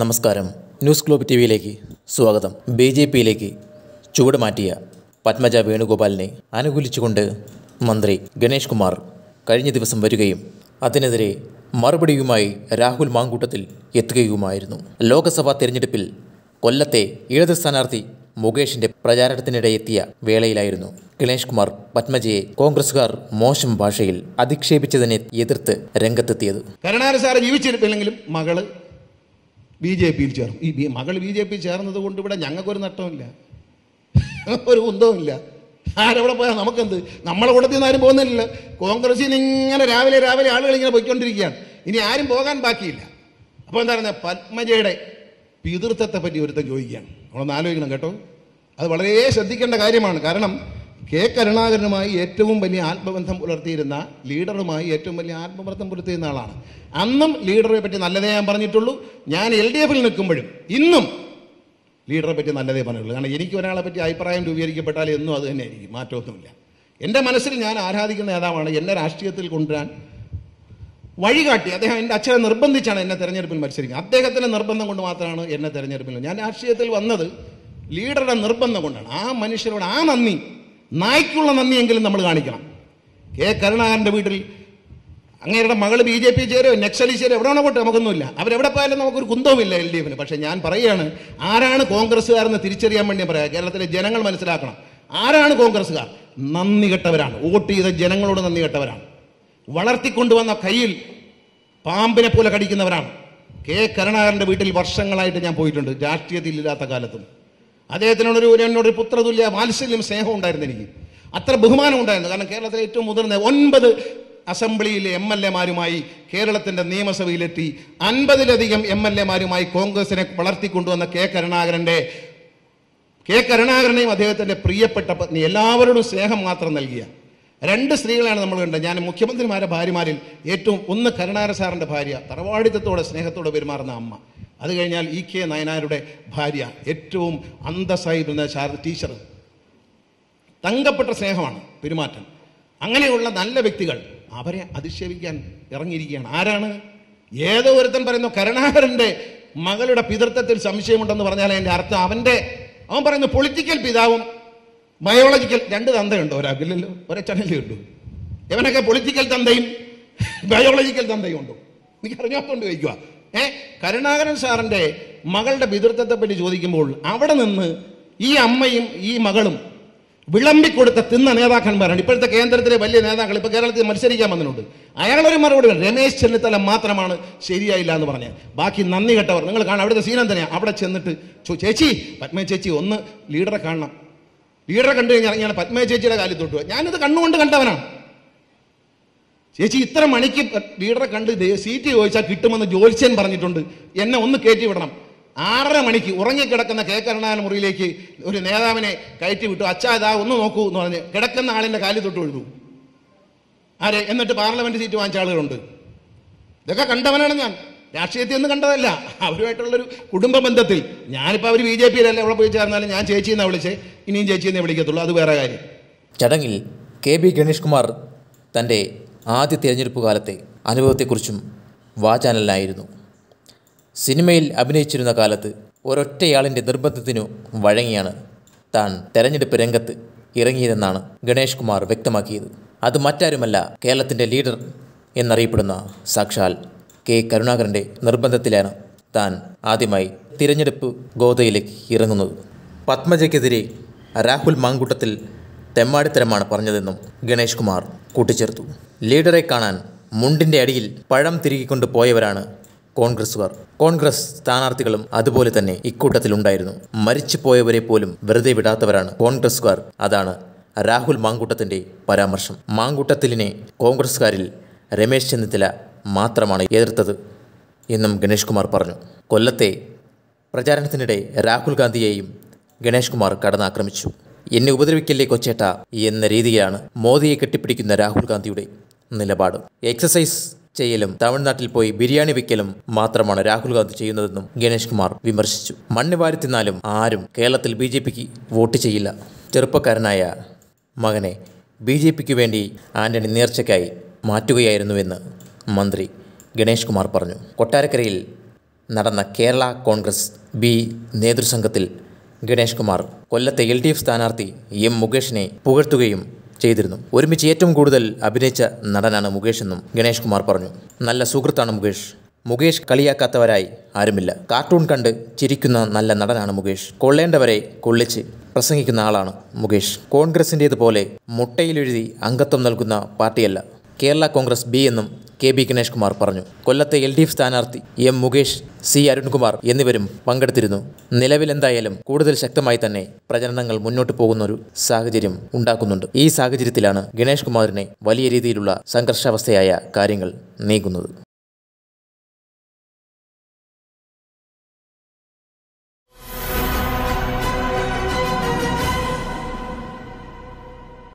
നമസ്കാരം news globe T വിയിലേക്ക് സ്വാഗതം B J പിയിലേക്ക് ചുവട് മാറ്റിയ പത്മജ വേണുഗോപാലിനെ അനുകൂലിച്ചുകൊണ്ട് മന്ത്രി ഗണേഷ് കുമാർ കഴിഞ്ഞ ദിവസം വരികയും അതിനെതിരെ മറുപടിയുമായി രാഹുൽ മാങ്കൂട്ടത്തിൽ എത്തുകയുമായിരുന്നു ലോക്സഭാ തെരഞ്ഞെടുപ്പിൽ കൊല്ലത്തെ ഇടത് സ്ഥാനാർത്ഥി മുകേഷിന്റെ പ്രചാരണത്തിനിടെ എത്തിയ വേളയിലായിരുന്നു ഗണേഷ് കുമാർ പത്മജയെ കോൺഗ്രസുകാർ മോശം ഭാഷയിൽ അധിക്ഷേപിച്ചതിനെ എതിർത്ത് രംഗത്തെത്തിയത് കരുണാനുസാരം ജീവിച്ചിരുന്നില്ലെങ്കിലും മകള് ബി ജെ പിയിൽ ചേർന്നു ഈ മകൾ ബി ജെ പി ചേർന്നത് കൊണ്ട് ഇവിടെ ഞങ്ങൾക്കൊരു നഷ്ടമില്ല ഒരു കുന്തവുമില്ല ആരവിടെ പോയാൽ നമുക്കെന്ത് നമ്മളെ കൂട്ടത്തിൽ നിന്ന് ആരും പോകുന്നില്ല കോൺഗ്രസിൽ ഇങ്ങനെ രാവിലെ രാവിലെ ആളുകൾ ഇങ്ങനെ പോയിക്കൊണ്ടിരിക്കുകയാണ് ഇനി ആരും പോകാൻ ബാക്കിയില്ല അപ്പോൾ എന്താ പറയുക പത്മജയുടെ പിതൃത്വത്തെ പറ്റി ഒരുത്തം ചോദിക്കുകയാണ് നമ്മളൊന്ന് ആലോചിക്കണം കേട്ടോ അത് വളരെ ശ്രദ്ധിക്കേണ്ട കാര്യമാണ് കാരണം കെ കരുണാകരനുമായി ഏറ്റവും വലിയ ആത്മബന്ധം പുലർത്തിയിരുന്ന ലീഡറുമായി ഏറ്റവും വലിയ ആത്മബന്ധം പുലർത്തിയിരുന്ന ആളാണ് അന്നും ലീഡറെ പറ്റി നല്ലതേ ഞാൻ പറഞ്ഞിട്ടുള്ളൂ ഞാൻ എൽ ഡി എഫിൽ നിൽക്കുമ്പോഴും ഇന്നും ലീഡറെ പറ്റി നല്ലതേ പറഞ്ഞിട്ടുള്ളൂ കാരണം എനിക്ക് ഒരാളെ പറ്റി അഭിപ്രായം രൂപീകരിക്കപ്പെട്ടാൽ എന്നും അത് തന്നെ ആയിരിക്കും മാറ്റമൊന്നുമില്ല എൻ്റെ മനസ്സിൽ ഞാൻ ആരാധിക്കുന്ന നേതാവാണ് എന്നെ രാഷ്ട്രീയത്തിൽ കൊണ്ടുവരാൻ വഴികാട്ടി അദ്ദേഹം എൻ്റെ അച്ഛനെ നിർബന്ധിച്ചാണ് എന്നെ തെരഞ്ഞെടുപ്പിൽ മത്സരിക്കുന്നത് അദ്ദേഹത്തിൻ്റെ നിർബന്ധം കൊണ്ട് മാത്രമാണ് എന്നെ തെരഞ്ഞെടുപ്പിൽ ഞാൻ രാഷ്ട്രീയത്തിൽ വന്നത് ലീഡറുടെ നിർബന്ധം കൊണ്ടാണ് ആ മനുഷ്യരോട് ആ നന്ദി നായ്ക്കുള്ള നന്ദിയെങ്കിലും നമ്മൾ കാണിക്കണം കെ കരുണാകരൻ്റെ വീട്ടിൽ അങ്ങേരുടെ മകൾ ബി ജെ പി ചേരോ നക്സലി ചേരോ എവിടെയാണോ പോട്ടെ നമുക്കൊന്നുമില്ല അവരെവിടെ പോയാലും നമുക്കൊരു കുന്തവുമില്ല എൽ ഡി എഫിന് പക്ഷേ ഞാൻ പറയുകയാണ് ആരാണ് കോൺഗ്രസ്സുകാരെന്ന് തിരിച്ചറിയാൻ വേണ്ടി പറയാം കേരളത്തിലെ ജനങ്ങൾ മനസ്സിലാക്കണം ആരാണ് കോൺഗ്രസ്സുകാർ നന്ദി കെട്ടവരാണ് വോട്ട് ചെയ്ത ജനങ്ങളോട് നന്ദി കെട്ടവരാണ് വളർത്തിക്കൊണ്ടുവന്ന കയ്യിൽ പാമ്പിനെ പോലെ കടിക്കുന്നവരാണ് കെ കരുണാകരൻ്റെ വീട്ടിൽ വർഷങ്ങളായിട്ട് ഞാൻ പോയിട്ടുണ്ട് രാഷ്ട്രീയത്തിലില്ലാത്ത കാലത്തും അദ്ദേഹത്തിനോടൊരു എന്നോടൊരു പുത്രതുല്യ വാത്സല്യം സ്നേഹം ഉണ്ടായിരുന്നു എനിക്ക് അത്ര ബഹുമാനം ഉണ്ടായിരുന്നു കാരണം കേരളത്തിലെ ഏറ്റവും മുതിർന്ന ഒൻപത് അസംബ്ലിയിലെ എം എൽ എമാരുമായി കേരളത്തിൻ്റെ നിയമസഭയിലെത്തി അൻപതിലധികം എം എൽ എമാരുമായി കോൺഗ്രസിനെ വളർത്തിക്കൊണ്ടുവന്ന കെ കരുണാകരൻ്റെ കെ കരുണാകരനെയും അദ്ദേഹത്തിൻ്റെ പ്രിയപ്പെട്ട പത്നി എല്ലാവരോടും സ്നേഹം മാത്രം നൽകിയ രണ്ട് സ്ത്രീകളാണ് നമ്മൾ കണ്ടത് ഞാൻ മുഖ്യമന്ത്രിമാരുടെ ഭാര്യമാരിൽ ഏറ്റവും ഒന്ന് കരുണാകര സാറിൻ്റെ ഭാര്യ തറവാടിത്തത്തോടെ സ്നേഹത്തോടെ പെരുമാറുന്ന അമ്മ അത് കഴിഞ്ഞാൽ ഇ കെ നയനാരുടെ ഭാര്യ ഏറ്റവും അന്തസ്സായിരുന്ന ശാരദ ടീച്ചർ തങ്കപ്പെട്ട സ്നേഹമാണ് പെരുമാറ്റം അങ്ങനെയുള്ള നല്ല വ്യക്തികൾ അവരെ അധിക്ഷേപിക്കാൻ ഇറങ്ങിയിരിക്കുകയാണ് ആരാണ് ഏതോ ഒരുത്തൻ പറയുന്നു കരുണാകരൻ്റെ മകളുടെ പിതൃത്വത്തിൽ സംശയമുണ്ടെന്ന് പറഞ്ഞാൽ അതിൻ്റെ അർത്ഥം അവൻ്റെ അവൻ പറയുന്നു പൊളിറ്റിക്കൽ പിതാവും ബയോളജിക്കൽ രണ്ട് തന്തയുണ്ടോ ഒരാൾക്കില്ലല്ലോ ഒരച്ഛനല്ലേ ഉണ്ടോ ഇവനൊക്കെ പൊളിറ്റിക്കൽ തന്തയും ബയോളജിക്കൽ തന്തയും ഉണ്ടോ നീ അറിഞ്ഞോക്കൊണ്ട് വയ്ക്കുക ഏഹ് കരുണാകരൻ സാറിൻ്റെ മകളുടെ പിതൃത്വത്തെ പറ്റി ചോദിക്കുമ്പോൾ അവിടെ നിന്ന് ഈ അമ്മയും ഈ മകളും വിളമ്പിക്കൊടുത്ത തിന്ന നേതാക്കന്മാരാണ് ഇപ്പോഴത്തെ കേന്ദ്രത്തിലെ വലിയ നേതാക്കൾ ഇപ്പോൾ കേരളത്തിൽ മത്സരിക്കാൻ വന്നിട്ടുണ്ട് അയാളൊരു മറുപടി രമേശ് ചെന്നിത്തല മാത്രമാണ് ശരിയായില്ല എന്ന് പറഞ്ഞത് ബാക്കി നന്ദി കെട്ടവർ നിങ്ങൾ കാണാം അവിടുത്തെ സീനം തന്നെയാണ് അവിടെ ചെന്നിട്ട് ചേച്ചി പത്മ ചേച്ചി ഒന്ന് ലീഡറെ കാണണം ലീഡറെ കണ്ടു കഴിഞ്ഞാൽ ഞാൻ പത്മ ചേച്ചിയുടെ കാലിൽ തൊട്ടു ഞാനിത് കണ്ണുകൊണ്ട് കണ്ടവനാണ് ചേച്ചി ഇത്ര മണിക്ക് ലീഡറെ കണ്ട് സീറ്റ് ചോദിച്ചാൽ കിട്ടുമെന്ന് ജോത്സ്യൻ പറഞ്ഞിട്ടുണ്ട് എന്നെ ഒന്ന് കയറ്റി വിടണം ആറര മണിക്ക് ഉറങ്ങിക്കിടക്കുന്ന കെ കരുണാകരൻ മുറിയിലേക്ക് ഒരു നേതാവിനെ കയറ്റി വിട്ടു അച്ഛാ ഇതാ ഒന്ന് നോക്കൂ എന്ന് പറഞ്ഞ് കിടക്കുന്ന ആളിൻ്റെ കാലി തൊട്ട് ഒഴുതു ആരെ എന്നിട്ട് പാർലമെന്റ് സീറ്റ് വാങ്ങിച്ച ആളുകളുണ്ട് ഇതൊക്കെ കണ്ടവനാണ് ഞാൻ രാഷ്ട്രീയത്തിൽ ഒന്നും കണ്ടതല്ല അവരുമായിട്ടുള്ളൊരു കുടുംബ ബന്ധത്തിൽ ഞാനിപ്പോൾ അവർ ബി ജെ പിയിലല്ല എവിടെ പോയി ചേർന്നാലും ഞാൻ എന്നാ വിളിച്ചേ ഇനിയും എന്നേ വിളിക്കത്തുള്ളൂ അത് വേറെ കാര്യം ചടങ്ങിൽ കെ ബി ഗണേഷ് കുമാർ തൻ്റെ ആദ്യ തിരഞ്ഞെടുപ്പ് കാലത്തെ അനുഭവത്തെക്കുറിച്ചും വാ ചാനലിനായിരുന്നു സിനിമയിൽ അഭിനയിച്ചിരുന്ന കാലത്ത് ഒരൊറ്റയാളിൻ്റെ നിർബന്ധത്തിനു വഴങ്ങിയാണ് താൻ തെരഞ്ഞെടുപ്പ് രംഗത്ത് ഇറങ്ങിയതെന്നാണ് ഗണേഷ് കുമാർ വ്യക്തമാക്കിയത് അത് മറ്റാരുമല്ല കേരളത്തിൻ്റെ ലീഡർ എന്നറിയപ്പെടുന്ന സാക്ഷാൽ കെ കരുണാകരൻ്റെ നിർബന്ധത്തിലാണ് താൻ ആദ്യമായി തിരഞ്ഞെടുപ്പ് ഗോതയിലേക്ക് ഇറങ്ങുന്നത് പത്മജയ്ക്കെതിരെ രാഹുൽ മാങ്കൂട്ടത്തിൽ തെമ്മാടിത്തരമാണ് പറഞ്ഞതെന്നും ഗണേഷ് കുമാർ കൂട്ടിച്ചേർത്തു ലീഡറെ കാണാൻ മുണ്ടിൻ്റെ അടിയിൽ പഴം തിരികിക്കൊണ്ട് പോയവരാണ് കോൺഗ്രസുകാർ കോൺഗ്രസ് സ്ഥാനാർത്ഥികളും അതുപോലെ തന്നെ ഇക്കൂട്ടത്തിലുണ്ടായിരുന്നു മരിച്ചു പോയവരെ പോലും വെറുതെ വിടാത്തവരാണ് കോൺഗ്രസുകാർ അതാണ് രാഹുൽ മാങ്കൂട്ടത്തിൻ്റെ പരാമർശം മാങ്കൂട്ടത്തിലിനെ കോൺഗ്രസ്സുകാരിൽ രമേശ് ചെന്നിത്തല മാത്രമാണ് എതിർത്തത് എന്നും ഗണേഷ് കുമാർ പറഞ്ഞു കൊല്ലത്തെ പ്രചാരണത്തിനിടെ രാഹുൽ ഗാന്ധിയെയും ഗണേഷ് കുമാർ കടന്നാക്രമിച്ചു എന്നെ ഉപദ്രവിക്കല്ലേ കൊച്ചേട്ട എന്ന രീതിയാണ് മോദിയെ കെട്ടിപ്പിടിക്കുന്ന രാഹുൽ ഗാന്ധിയുടെ നിലപാട് എക്സസൈസ് ചെയ്യലും തമിഴ്നാട്ടിൽ പോയി ബിരിയാണി വയ്ക്കലും മാത്രമാണ് രാഹുൽ ഗാന്ധി ചെയ്യുന്നതെന്നും ഗണേഷ് കുമാർ വിമർശിച്ചു മണ്ണ് വാരിത്തിന്നാലും ആരും കേരളത്തിൽ ബി ജെ പിക്ക് വോട്ട് ചെയ്യില്ല ചെറുപ്പക്കാരനായ മകനെ ബി ജെ പിക്ക് വേണ്ടി ആൻ്റണി നേർച്ചയ്ക്കായി മാറ്റുകയായിരുന്നുവെന്ന് മന്ത്രി ഗണേഷ് കുമാർ പറഞ്ഞു കൊട്ടാരക്കരയിൽ നടന്ന കേരള കോൺഗ്രസ് ബി നേതൃസംഘത്തിൽ ഗണേഷ് കുമാർ കൊല്ലത്തെ എൽ ഡി എഫ് സ്ഥാനാർത്ഥി എം മുകേഷിനെ പുകഴ്ത്തുകയും ചെയ്തിരുന്നു ഒരുമിച്ച് ഏറ്റവും കൂടുതൽ അഭിനയിച്ച നടനാണ് മുകേഷ് എന്നും ഗണേഷ് കുമാർ പറഞ്ഞു നല്ല സുഹൃത്താണ് മുകേഷ് മുകേഷ് കളിയാക്കാത്തവരായി ആരുമില്ല കാർട്ടൂൺ കണ്ട് ചിരിക്കുന്ന നല്ല നടനാണ് മുകേഷ് കൊള്ളേണ്ടവരെ കൊള്ളിച്ച് പ്രസംഗിക്കുന്ന ആളാണ് മുകേഷ് കോൺഗ്രസിൻ്റേതുപോലെ മുട്ടയിലെഴുതി അംഗത്വം നൽകുന്ന പാർട്ടിയല്ല കേരള കോൺഗ്രസ് ബി എന്നും കെ ബി ഗണേഷ് കുമാർ പറഞ്ഞു കൊല്ലത്തെ എൽ ഡി എഫ് സ്ഥാനാർത്ഥി എം മുകേഷ് സി അരുൺകുമാർ എന്നിവരും പങ്കെടുത്തിരുന്നു നിലവിലെന്തായാലും കൂടുതൽ ശക്തമായി തന്നെ പ്രചരണങ്ങൾ മുന്നോട്ട് പോകുന്ന ഒരു സാഹചര്യം ഉണ്ടാക്കുന്നുണ്ട് ഈ സാഹചര്യത്തിലാണ് ഗണേഷ് കുമാറിനെ വലിയ രീതിയിലുള്ള സംഘർഷാവസ്ഥയായ കാര്യങ്ങൾ നീങ്ങുന്നത്